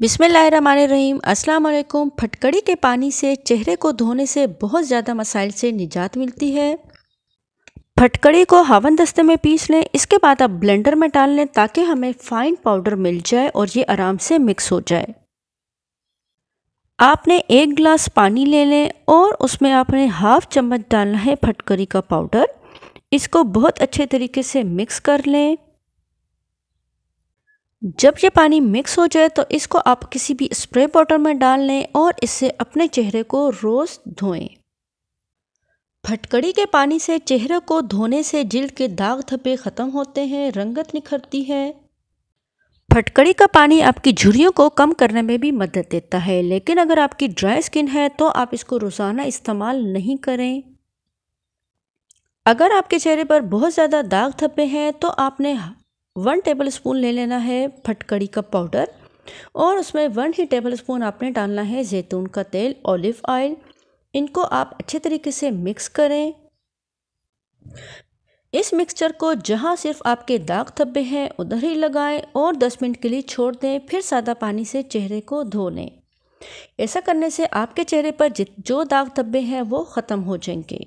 बिसमीम अस्सलाम फटकड़ी के पानी से चेहरे को धोने से बहुत ज़्यादा मसाइल से निजात मिलती है फटकड़ी को हवन दस्ते में पीस लें इसके बाद आप ब्लेंडर में डाल लें ताकि हमें फ़ाइन पाउडर मिल जाए और ये आराम से मिक्स हो जाए आपने एक गिलास पानी ले लें और उसमें आपने हाफ़ चम्मच डालना है फटकड़ी का पाउडर इसको बहुत अच्छे तरीके से मिक्स कर लें जब ये पानी मिक्स हो जाए तो इसको आप किसी भी स्प्रे बॉटल में डाल लें और इससे अपने चेहरे को रोज़ धोएं फटकड़ी के पानी से चेहरे को धोने से जिल्द के दाग धब्बे ख़त्म होते हैं रंगत निखरती है फटकड़ी का पानी आपकी झुरियों को कम करने में भी मदद देता है लेकिन अगर आपकी ड्राई स्किन है तो आप इसको रोज़ाना इस्तेमाल नहीं करें अगर आपके चेहरे पर बहुत ज़्यादा दाग धब्बे हैं तो आपने वन टेबल स्पून ले लेना है फटकड़ी का पाउडर और उसमें वन ही टेबल स्पून आपने डालना है जैतून का तेल ऑलिव ऑयल इनको आप अच्छे तरीके से मिक्स करें इस मिक्सचर को जहाँ सिर्फ आपके दाग थब्बे हैं उधर ही लगाएं और 10 मिनट के लिए छोड़ दें फिर सादा पानी से चेहरे को धो लें ऐसा करने से आपके चेहरे पर जो दाग धब्बे हैं वो ख़त्म हो जाएंगे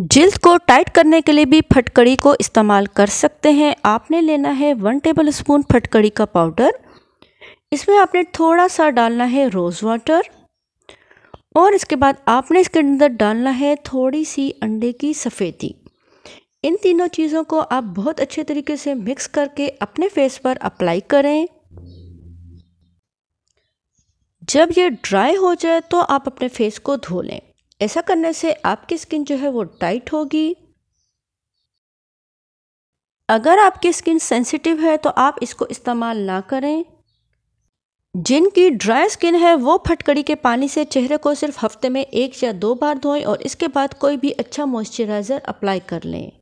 जल्द को टाइट करने के लिए भी फटकड़ी को इस्तेमाल कर सकते हैं आपने लेना है वन टेबल स्पून फटकड़ी का पाउडर इसमें आपने थोड़ा सा डालना है रोज़ वाटर और इसके बाद आपने इसके अंदर डालना है थोड़ी सी अंडे की सफ़ेदी इन तीनों चीज़ों को आप बहुत अच्छे तरीके से मिक्स करके अपने फेस पर अप्लाई करें जब ये ड्राई हो जाए तो आप अपने फेस को धो लें ऐसा करने से आपकी स्किन जो है वो टाइट होगी अगर आपकी स्किन सेंसिटिव है तो आप इसको इस्तेमाल ना करें जिनकी ड्राई स्किन है वो फटकड़ी के पानी से चेहरे को सिर्फ हफ्ते में एक या दो बार धोएं और इसके बाद कोई भी अच्छा मॉइस्चराइज़र अप्लाई कर लें